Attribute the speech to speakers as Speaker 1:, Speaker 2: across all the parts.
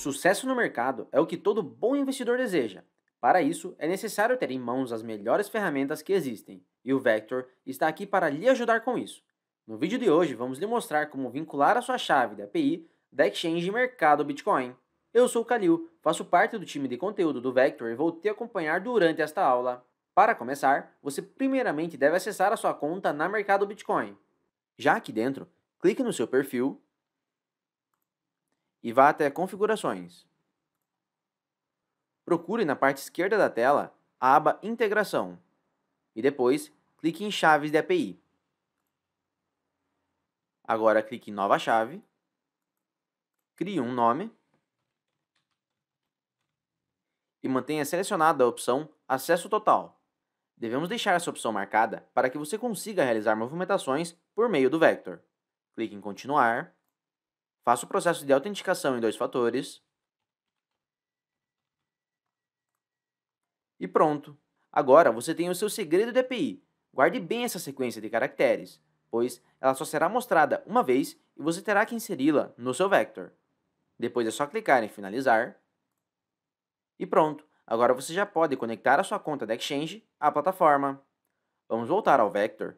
Speaker 1: Sucesso no mercado é o que todo bom investidor deseja. Para isso, é necessário ter em mãos as melhores ferramentas que existem, e o Vector está aqui para lhe ajudar com isso. No vídeo de hoje, vamos lhe mostrar como vincular a sua chave da API da Exchange Mercado Bitcoin. Eu sou o Kalil, faço parte do time de conteúdo do Vector e vou te acompanhar durante esta aula. Para começar, você primeiramente deve acessar a sua conta na Mercado Bitcoin. Já aqui dentro, clique no seu perfil e vá até Configurações. Procure na parte esquerda da tela a aba Integração e depois clique em Chaves de API. Agora clique em Nova Chave, crie um nome e mantenha selecionada a opção Acesso Total. Devemos deixar essa opção marcada para que você consiga realizar movimentações por meio do vector. Clique em Continuar Faça o processo de autenticação em dois fatores. E pronto! Agora você tem o seu segredo de API. Guarde bem essa sequência de caracteres, pois ela só será mostrada uma vez e você terá que inseri-la no seu vector. Depois é só clicar em finalizar. E pronto! Agora você já pode conectar a sua conta da Exchange à plataforma. Vamos voltar ao vector.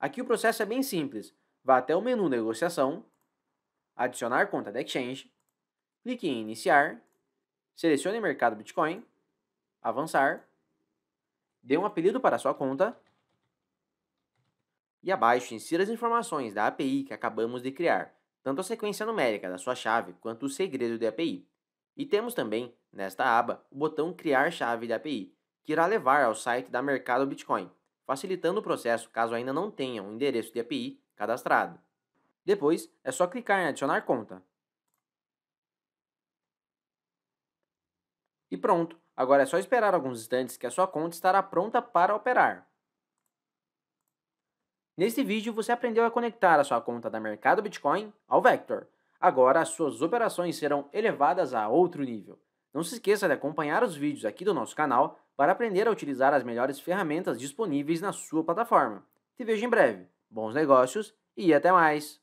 Speaker 1: Aqui o processo é bem simples. Vá até o menu Negociação adicionar conta da exchange, clique em iniciar, selecione mercado Bitcoin, avançar, dê um apelido para sua conta e abaixo insira as informações da API que acabamos de criar, tanto a sequência numérica da sua chave quanto o segredo da API. E temos também, nesta aba, o botão Criar Chave da API, que irá levar ao site da Mercado Bitcoin, facilitando o processo caso ainda não tenha um endereço de API cadastrado. Depois, é só clicar em adicionar conta. E pronto, agora é só esperar alguns instantes que a sua conta estará pronta para operar. Neste vídeo você aprendeu a conectar a sua conta da Mercado Bitcoin ao Vector. Agora as suas operações serão elevadas a outro nível. Não se esqueça de acompanhar os vídeos aqui do nosso canal para aprender a utilizar as melhores ferramentas disponíveis na sua plataforma. Te vejo em breve. Bons negócios e até mais!